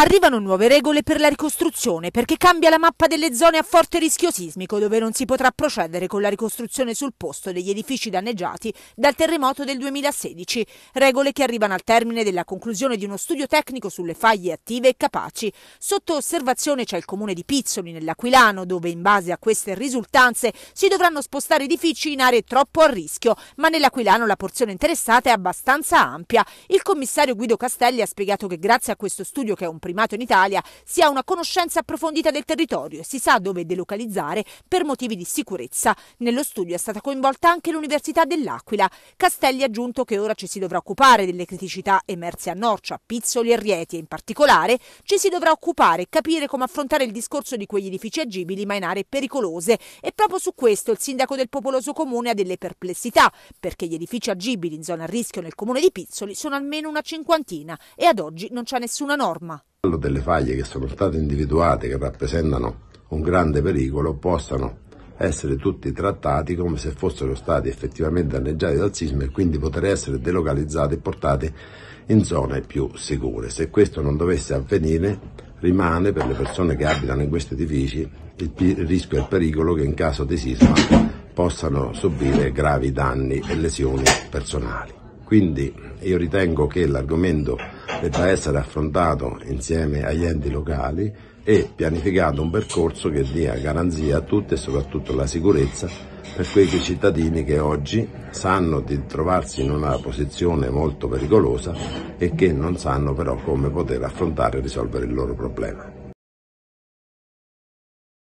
Arrivano nuove regole per la ricostruzione perché cambia la mappa delle zone a forte rischio sismico dove non si potrà procedere con la ricostruzione sul posto degli edifici danneggiati dal terremoto del 2016. Regole che arrivano al termine della conclusione di uno studio tecnico sulle faglie attive e capaci. Sotto osservazione c'è il comune di Pizzoli nell'Aquilano dove in base a queste risultanze si dovranno spostare edifici in aree troppo a rischio, ma nell'Aquilano la porzione interessata è abbastanza ampia. Il commissario Guido Castelli ha spiegato che grazie a questo studio che è un primato in Italia, si ha una conoscenza approfondita del territorio e si sa dove delocalizzare per motivi di sicurezza. Nello studio è stata coinvolta anche l'Università dell'Aquila. Castelli ha aggiunto che ora ci si dovrà occupare delle criticità emerse a Norcia, Pizzoli e Rieti e in particolare ci si dovrà occupare e capire come affrontare il discorso di quegli edifici agibili ma in aree pericolose e proprio su questo il sindaco del popoloso comune ha delle perplessità perché gli edifici agibili in zona a rischio nel comune di Pizzoli sono almeno una cinquantina e ad oggi non c'è nessuna norma cavallo delle faglie che sono state individuate, che rappresentano un grande pericolo, possano essere tutti trattati come se fossero stati effettivamente danneggiati dal sisma e quindi poter essere delocalizzati e portati in zone più sicure. Se questo non dovesse avvenire, rimane per le persone che abitano in questi edifici il rischio e il pericolo che in caso di sisma possano subire gravi danni e lesioni personali. Quindi io ritengo che l'argomento debba essere affrontato insieme agli enti locali e pianificato un percorso che dia garanzia a tutti e soprattutto la sicurezza per quei cittadini che oggi sanno di trovarsi in una posizione molto pericolosa e che non sanno però come poter affrontare e risolvere il loro problema.